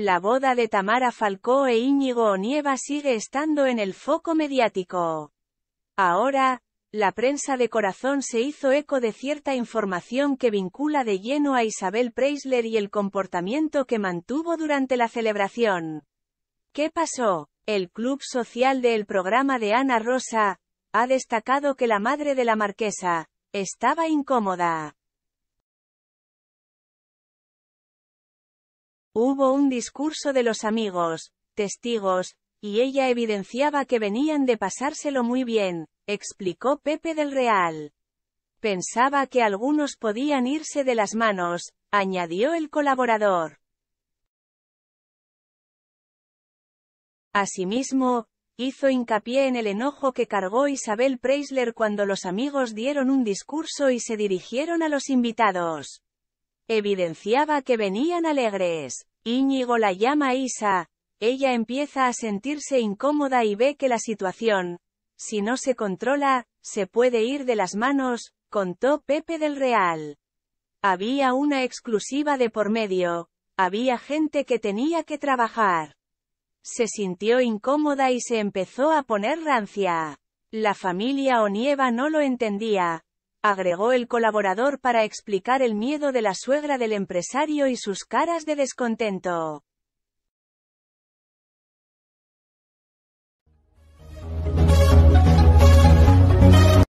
La boda de Tamara Falcó e Íñigo Onieva sigue estando en el foco mediático. Ahora, la prensa de corazón se hizo eco de cierta información que vincula de lleno a Isabel Preisler y el comportamiento que mantuvo durante la celebración. ¿Qué pasó? El club social del programa de Ana Rosa, ha destacado que la madre de la marquesa, estaba incómoda. Hubo un discurso de los amigos, testigos, y ella evidenciaba que venían de pasárselo muy bien, explicó Pepe del Real. Pensaba que algunos podían irse de las manos, añadió el colaborador. Asimismo, hizo hincapié en el enojo que cargó Isabel Preisler cuando los amigos dieron un discurso y se dirigieron a los invitados evidenciaba que venían alegres. Íñigo la llama Isa. Ella empieza a sentirse incómoda y ve que la situación, si no se controla, se puede ir de las manos, contó Pepe del Real. Había una exclusiva de por medio, había gente que tenía que trabajar. Se sintió incómoda y se empezó a poner rancia. La familia Onieva no lo entendía, agregó el colaborador para explicar el miedo de la suegra del empresario y sus caras de descontento.